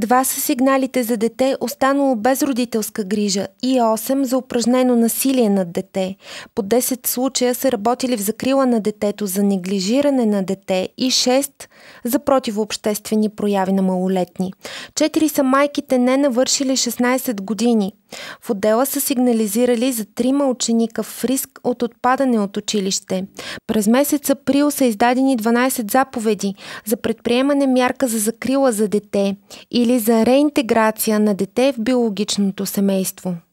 Два са сигналите за дете, останало без родителска грижа и 8 за упражнено насилие над дете. По 10 случая са работили в закрила на детето за неглижиране на дете и 6 за противообществени прояви на малолетни. 4 са майките не навършили 16 години. В отдела са сигнализирали за трима ученика в риск от отпадане от училище. През месец април са издадени 12 заповеди за предприемане мярка за закрила за дете или или за реинтеграция на дете в биологичното семейство.